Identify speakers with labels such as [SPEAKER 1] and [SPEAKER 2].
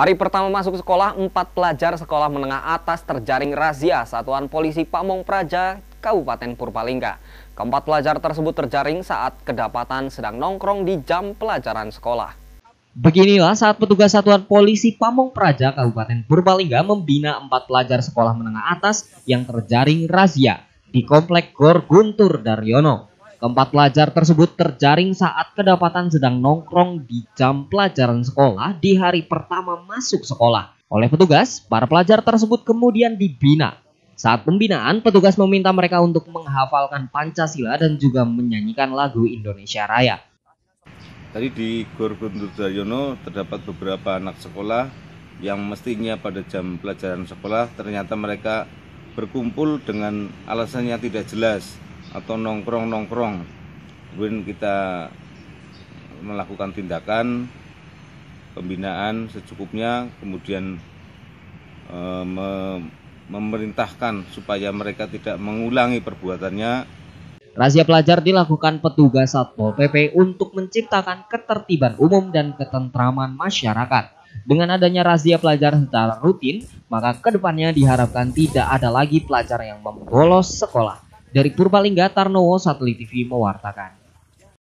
[SPEAKER 1] Hari pertama masuk sekolah, empat pelajar sekolah menengah atas terjaring razia Satuan Polisi Pamong Praja, Kabupaten Purbalingga. Keempat pelajar tersebut terjaring saat kedapatan sedang nongkrong di jam pelajaran sekolah. Beginilah saat petugas Satuan Polisi Pamong Praja, Kabupaten Purbalingga membina empat pelajar sekolah menengah atas yang terjaring razia di Komplek Gor Guntur Daryono. Keempat pelajar tersebut terjaring saat kedapatan sedang nongkrong di jam pelajaran sekolah di hari pertama masuk sekolah. Oleh petugas, para pelajar tersebut kemudian dibina. Saat pembinaan, petugas meminta mereka untuk menghafalkan Pancasila dan juga menyanyikan lagu Indonesia Raya.
[SPEAKER 2] Tadi di Gor Guntur terdapat beberapa anak sekolah yang mestinya pada jam pelajaran sekolah ternyata mereka berkumpul dengan alasan yang tidak jelas atau nongkrong-nongkrong kemudian kita melakukan tindakan pembinaan secukupnya kemudian e, me, memerintahkan supaya mereka tidak mengulangi perbuatannya
[SPEAKER 1] Razia pelajar dilakukan petugas Satpol PP untuk menciptakan ketertiban umum dan ketentraman masyarakat. Dengan adanya razia pelajar secara rutin, maka kedepannya diharapkan tidak ada lagi pelajar yang membolos sekolah. Dari Purbalingga, Tarnowo, Satelit TV mewartakan.